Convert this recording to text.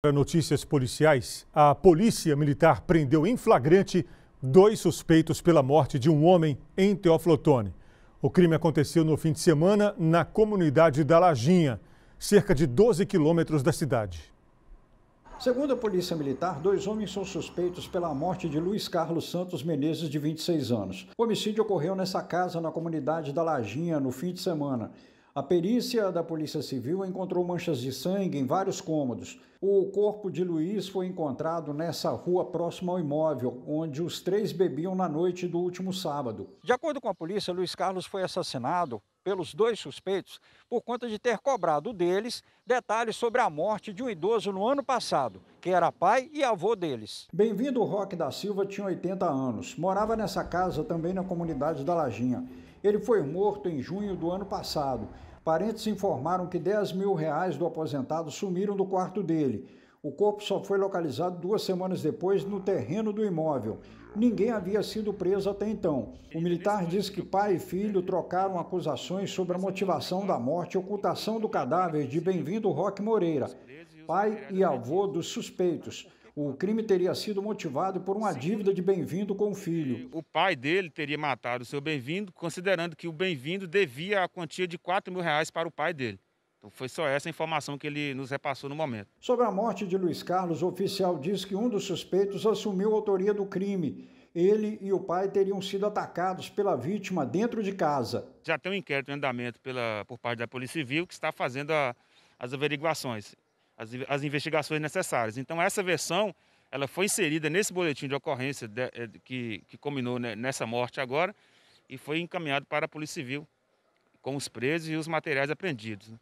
Para notícias policiais, a polícia militar prendeu em flagrante dois suspeitos pela morte de um homem em Teoflotone. O crime aconteceu no fim de semana na comunidade da Lajinha, cerca de 12 quilômetros da cidade. Segundo a Polícia Militar, dois homens são suspeitos pela morte de Luiz Carlos Santos Menezes, de 26 anos. O homicídio ocorreu nessa casa na comunidade da Lajinha no fim de semana. A perícia da Polícia Civil encontrou manchas de sangue em vários cômodos. O corpo de Luiz foi encontrado nessa rua próxima ao imóvel, onde os três bebiam na noite do último sábado. De acordo com a polícia, Luiz Carlos foi assassinado pelos dois suspeitos por conta de ter cobrado deles detalhes sobre a morte de um idoso no ano passado, que era pai e avô deles. Bem-vindo, Roque da Silva tinha 80 anos. Morava nessa casa também na comunidade da Lajinha. Ele foi morto em junho do ano passado. Parentes informaram que 10 mil reais do aposentado sumiram do quarto dele. O corpo só foi localizado duas semanas depois no terreno do imóvel. Ninguém havia sido preso até então. O militar disse que pai e filho trocaram acusações sobre a motivação da morte e ocultação do cadáver de Bem-vindo Roque Moreira, pai e avô dos suspeitos. O crime teria sido motivado por uma dívida de bem-vindo com o filho. O pai dele teria matado o seu bem-vindo, considerando que o bem-vindo devia a quantia de 4 mil reais para o pai dele. Então foi só essa informação que ele nos repassou no momento. Sobre a morte de Luiz Carlos, o oficial diz que um dos suspeitos assumiu a autoria do crime. Ele e o pai teriam sido atacados pela vítima dentro de casa. Já tem um inquérito em andamento pela, por parte da Polícia Civil que está fazendo a, as averiguações, as, as investigações necessárias. Então essa versão ela foi inserida nesse boletim de ocorrência de, eh, que, que culminou nessa morte agora e foi encaminhado para a Polícia Civil com os presos e os materiais apreendidos. Né?